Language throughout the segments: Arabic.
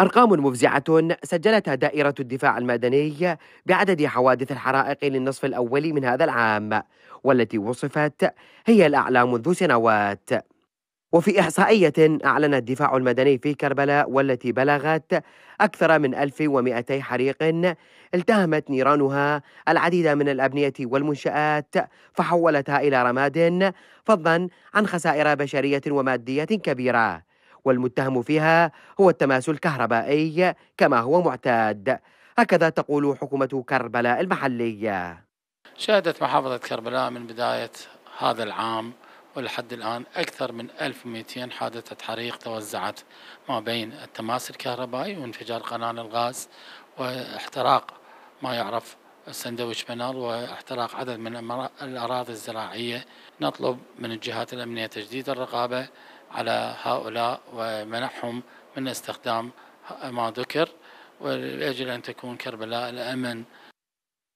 أرقام مفزعة سجلتها دائرة الدفاع المدني بعدد حوادث الحرائق للنصف الأول من هذا العام والتي وصفت هي الأعلى منذ سنوات وفي إحصائية أعلن الدفاع المدني في كربلاء والتي بلغت أكثر من 1200 حريق التهمت نيرانها العديد من الأبنية والمنشآت فحولتها إلى رماد فضلا عن خسائر بشرية ومادية كبيرة والمتهم فيها هو التماس الكهربائي كما هو معتاد هكذا تقول حكومة كربلاء المحلية شهدت محافظة كربلاء من بداية هذا العام ولحد الآن أكثر من 1200 حادثة حريق توزعت ما بين التماس الكهربائي وانفجار قناة الغاز واحتراق ما يعرف السندويش بنر واحتراق عدد من الأراضي الزراعية نطلب من الجهات الأمنية تجديد الرقابة على هؤلاء ومنحهم من استخدام ما ذكر ولأجل أن تكون كربلاء الأمن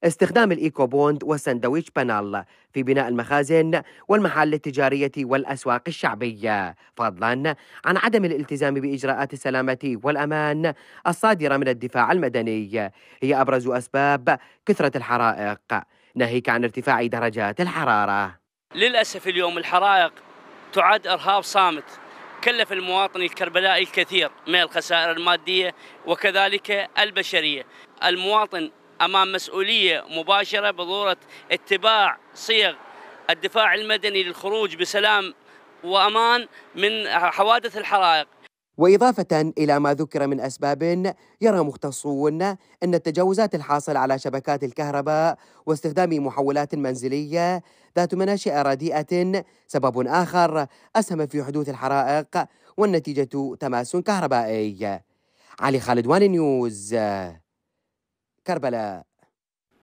استخدام الإيكو بوند والسندويتش بانال في بناء المخازن والمحال التجارية والأسواق الشعبية فضلا عن عدم الالتزام بإجراءات السلامة والأمان الصادرة من الدفاع المدني هي أبرز أسباب كثرة الحرائق ناهيك عن ارتفاع درجات الحرارة للأسف اليوم الحرائق تعد إرهاب صامت كلف المواطن الكربلائي الكثير من الخسائر المادية وكذلك البشرية المواطن أمام مسؤولية مباشرة بضرورة اتباع صيغ الدفاع المدني للخروج بسلام وأمان من حوادث الحرائق وإضافة إلى ما ذكر من أسباب يرى مختصون أن التجاوزات الحاصلة على شبكات الكهرباء واستخدام محولات منزلية ذات مناشئ رديئة سبب آخر أسهم في حدوث الحرائق والنتيجة تماس كهربائي علي خالد وان نيوز كربلاء